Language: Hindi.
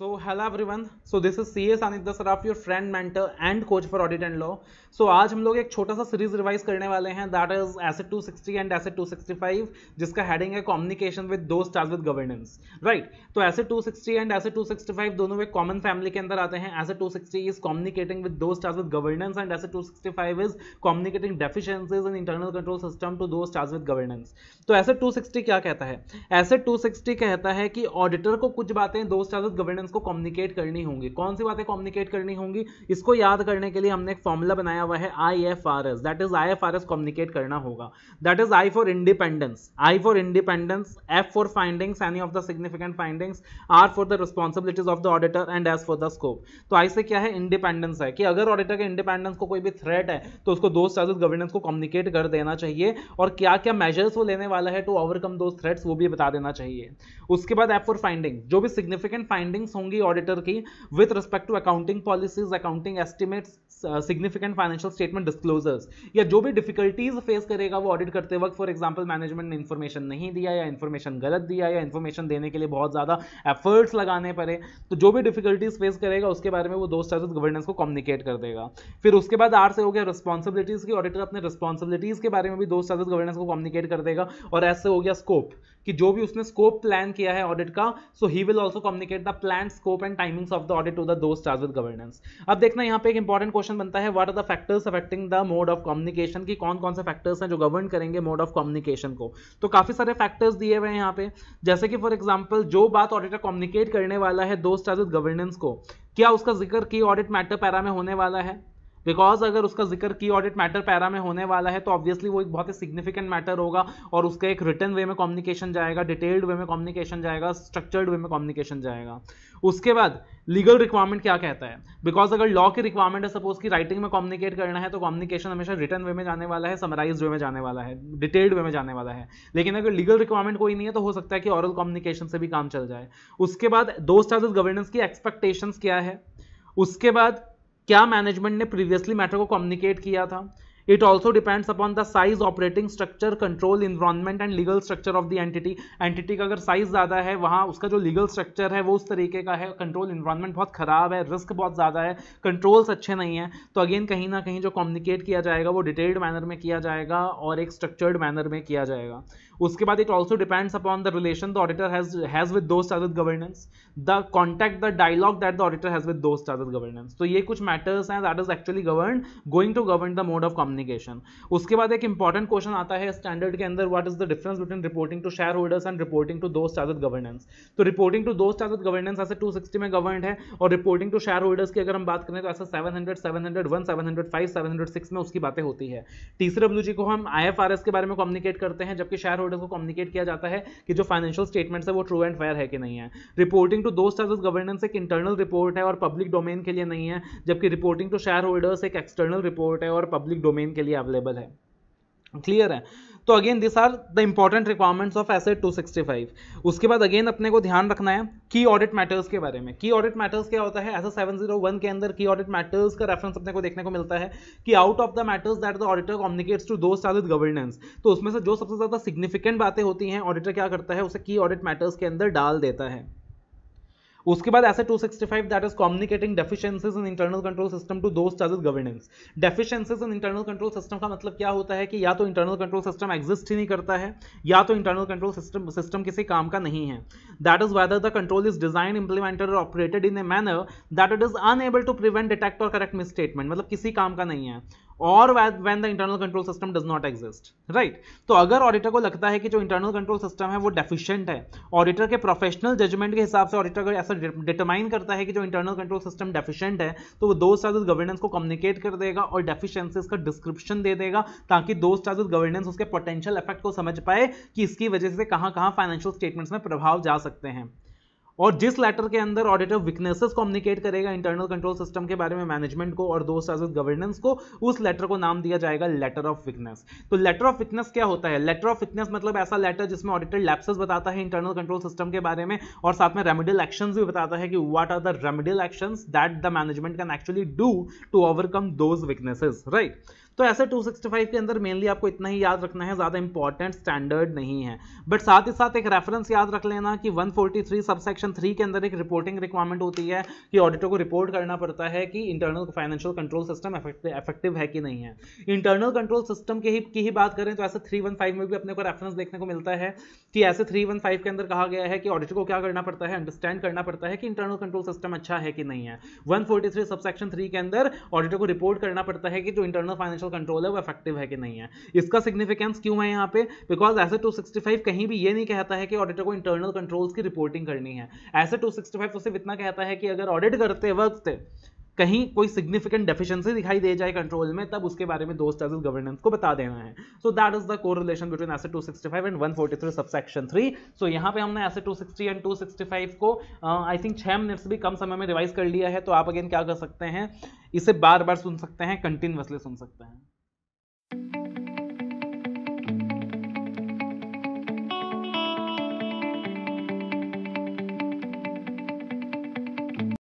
So hello everyone. So this is CA Sanidhya Saraf, your friend, mentor and coach for audit and law. So आज हम लोग एक छोटा सा सीरीज रिवाइज करने वाले हैं that is SA 260 and SA 265 जिसका हेडिंग है communication with those charged with governance right तो एसेट 260 एंड एसेट 265 दोनों वे कॉमन फैमिली के अंदर आते हैं SA 260 is communicating with those charged with governance and SA 265 is communicating deficiencies in internal control system to those charged with governance तो एसेट 260 क्या कहता है एसेट 260 कहता है कि ऑडिटर को कुछ बातें दो स्टार्स विद गवर्नेंस इसको कम्युनिकेट करनी होंगी कौन सी बातें कम्युनिकेट करनी होंगी इसको याद करने के लिए हमने एक फॉर्मूला बनाया हुआ है I F R S that is I F R S communicate करना होगा that is I for independence I for independence F for findings any of the significant findings R for the responsibilities of the auditor and S for the scope तो आई से क्या है इंडिपेंडेंस है कि अगर ऑडिटर के इंडिपेंडेंस को कोई भी थ्रेट है तो उसको दो चार्जेस गवर्नेंस को कम्युनिकेट कर देना चाहिए और क्या क्या मेजर्स वो लेने वाला है टू ओवरकम दो थ्रेट्स वो भी बता देना चाहिए उसके बाद एफ फॉर फाइंडिंग जो भी सिग्निफिकेंट फाइंडिंग्स होंगी ऑडिटर की with respect to accounting policies accounting estimates significant financial statement disclosures या जो भी डिफिकल्टीज फेस करेगा वो ऑडिट करते वक्त फॉर एग्जाम्पल मैनेजमेंट ने इन्फॉर्मेशन नहीं दिया या इन्फॉर्मेशन गलत दिया या इन्फॉर्मेशन देने के लिए बहुत ज़्यादा एफर्ट्स लगाने पड़े तो जो भी डिफिकल्टीज फेस करेगा उसके बारे में वो दोस्त स्टार्स गवर्नेंस को कम्युनिकेट कर देगा फिर उसके बाद आर से हो गया रिस्पॉन्सिबिलिटीज़ की ऑडिटर अपने रिस्पॉन्सिबिलिटीज़ के बारे में भी दोस्त स्टार्स गवर्नेंस को कम्युनिकेट कर देगा और ऐसे हो गया स्कोप कि जो भी उसने स्कोप प्लान किया है ऑडिट का so he will also communicate the plan plan scope and timings of the audit to the those charged with governance अब देखना यहाँ पे एक इंपॉर्टेंट क्वेश्चन बनता है what are the factors affecting the mode of communication की कौन कौन से फैक्टर्स हैं जो गवर्न करेंगे मोड ऑफ कम्युनिकेशन को तो काफी सारे फैक्टर्स दिए हुए हैं यहाँ पे जैसे कि फॉर एग्जाम्पल जो बात ऑडिटर कम्युनिकेट करने वाला है दोस्त चार्ज विद गवर्नेंस को क्या उसका जिक्र की ऑडिट मैटर पैरा में होने वाला है बिकॉज अगर उसका जिक्र की ऑडिट मैटर पैरा में होने वाला है तो ऑब्वियसली वो एक बहुत ही सिग्निफिकेंट मैटर होगा और उसका एक रिटर्न वे में कम्युनिकेशन जाएगा डिटेल्ड वे में कम्युनिकेशन जाएगा स्ट्रक्चर्ड वे में कम्युनिकेशन जाएगा उसके बाद लीगल रिक्वायरमेंट क्या कहता है बिकॉज अगर लॉ की रिक्वायरमेंट है सपोज की राइटिंग में कम्युनिकेट करना है तो कम्युनिकेशन हमेशा रिटर्न वे में जाने वाला है समराइज वे में जाने वाला है डिटेल्ड वे में जाने वाला है लेकिन अगर लीगल रिक्वायरमेंट कोई नहीं है तो हो सकता है कि ऑरल कम्युनिकेशन से भी काम चल जाए उसके बाद दो स्टार्स गवर्नेंस की एक्सपेक्टेशंस क्या है उसके बाद क्या मैनेजमेंट ने प्रीवियसली मैटर को कम्युनिकेट किया था it also depends upon the size operating structure control environment and legal structure of the entity entity का अगर साइज ज़्यादा है वहाँ उसका जो लीगल स्ट्रक्चर है वो उस तरीके का है कंट्रोल environment बहुत ख़राब है रिस्क बहुत ज़्यादा है कंट्रोल्स अच्छे नहीं है तो अगेन कहीं ना कहीं जो कम्युनिकेट किया जाएगा वो डिटेल्ड मैनर में किया जाएगा और एक स्ट्रक्चर्ड मैनर में किया जाएगा उसके बाद it also depends upon the relation the auditor has with those other governance the contact the dialogue that the auditor has with those other governance तो ये कुछ मैटर्स हैं that is actually govern going to govern the mode of communication communication उसके बाद एक इंपॉर्टेंट क्वेश्चन आता है स्टैंडर्ड के अंदर what is the difference between reporting to shareholders and reporting to those एज गवर्नेंस तो रिपोर्टिंग टू दोस्त एज गवर्नेंस ऐसे टू में गवर्नड है और रिपोर्टिंग टू शेयर होल्डर्स की अगर हम बात करें तो ऐसा फाइव सेवन हंड्रेड सिक्स में उसकी बातें होती है डब्ल्यू जी को हम आई एफ आर एस के बारे में कम्युनिकेट करते हैं जबकि शेयर होल्डर्स को कम्युनिकेट किया जाता है कि जो फाइनेंशियल स्टेटमेंट्स है वो ट्रू एंड फेयर है कि नहीं है रिपोर्टिंग टू दोस्त एज गवर्नेंस एक इंटरनल रिपोर्ट है और पब्लिक डोमेन के लिए नहीं है जबकि रिपोर्टिंग टू शेयर होल्डर्स एक एक्सटर्नल रिपोर्ट है और पब्लिक डोमेन ट्रेडिंग के लिए अवेलेबल है क्लियर है तो again this are the important requirements of SA 265 उसके बाद अगेन अपने को ध्यान रखना है की ऑडिट मैटर्स के बारे में की ऑडिट मैटर्स क्या होता है एसएस 701 के अंदर की ऑडिट मैटर्स का रेफरेंस अपने को देखने को मिलता है कि out of the matters that the auditor communicates to those with governance तो उसमें से जो सबसे ज्यादा सिग्निफिकेंट बातें होती हैं ऑडिटर क्या करता है उसे की ऑडिट मैटर्स के अंदर डाल देता है उसके बाद SA 265 that is communicating deficiencies in internal control system to those एज governance deficiencies in internal control system का मतलब क्या होता है कि या तो इंटरनल कंट्रोल सिस्टम एग्जिस्ट ही नहीं करता है या तो इंटरनल कंट्रोल सिस्टम सिस्टम किसी काम का नहीं है that is whether the control is design implemented और operated in a manner that it is unable to prevent detect और करेक्ट मिस मतलब किसी काम का नहीं है और when the internal control system does not exist right तो अगर ऑडिटर को लगता है कि जो इंटरनल कंट्रोल सिस्टम है वो डेफिशिएंट है ऑडिटर के प्रोफेशनल जजमेंट के हिसाब से ऑडिटर अगर ऐसा डिटरमाइन करता है कि जो इंटरनल कंट्रोल सिस्टम डेफिशिएंट है तो वो दो स्टार्स गवर्नेंस को कम्युनिकेट कर देगा और डेफिशिएंसीज का डिस्क्रिप्शन दे देगा ताकि दो स्टार्स गवर्नेंस उसके पोटेंशियल इफेक्ट को समझ पाए कि इसकी वजह से कहाँ कहाँ फाइनेंशियल स्टेटमेंट्स में प्रभाव जा सकते हैं और जिस लेटर के अंदर ऑडिटर वीकनेसेस कम्युनिकेट करेगा इंटरनल कंट्रोल सिस्टम के बारे में मैनेजमेंट को और दोस्त साथ गवर्नेंस को उस लेटर को नाम दिया जाएगा लेटर ऑफ वीकनेस तो लेटर ऑफ वीकनेस क्या होता है लेटर ऑफ वीकनेस मतलब ऐसा लेटर जिसमें ऑडिटर लैप्सेस बताता है इंटरनल कंट्रोल सिस्टम के बारे में और साथ में रेमेडियल एक्शन भी बताता है कि what are the remedial action that the management can actually do to overcome those weaknesses right तो ऐसे 265 के अंदर मेनली आपको इतना ही याद रखना है ज़्यादा इंपॉर्टेंट स्टैंडर्ड नहीं है बट साथ ही साथ एक रेफरेंस याद रख लेना कि 143 सबसेक्शन थ्री के अंदर एक रिपोर्टिंग रिक्वायरमेंट होती है कि ऑडिटर को रिपोर्ट करना पड़ता है कि internal financial control system effective है कि नहीं है इंटरनल कंट्रोल सिस्टम के ही की ही बात करें तो ऐसे थ्री में भी अपने को रेफरेंस देखने को मिलता है कि ऐसे थ्री के अंदर कहा गया है कि ऑडिटर को क्या करना पड़ता है अंडरस्टैंड करना पड़ता है कि इंटरनल कंट्रोल सिस्टम अच्छा है कि नहीं है 143 सबसेक्शन थ्री के अंदर ऑडिटर को रिपोर्ट करना पड़ता है कि जो इंटरनल फाइनेंशियल जो कंट्रोल है वो इफेक्टिव है कि नहीं है इसका सिग्निफिकेंस क्यों है यहाँ पे बिकॉज ऐसे टू कहीं भी ये नहीं कहता है कि ऑडिटर को इंटरनल कंट्रोल्स की रिपोर्टिंग करनी है ऐसे 265 तो सिर्फ इतना कहता है कि अगर ऑडिट करते वक्त कहीं कोई सिग्निफिकेंट डेफिशिएंसी दिखाई दे जाए कंट्रोल में तब उसके बारे में दोस्त सर्विस गवर्नेंस को बता देना है so that is the correlation between SA 265 and 143 subsection three so यहाँ पे हमने एसेट 260 एंड 265 को आई थिंक छः मिनट भी कम समय में रिवाइज कर लिया है तो आप अगेन क्या कर सकते हैं इसे बार बार सुन सकते हैं कंटिन्यूसली सुन सकते हैं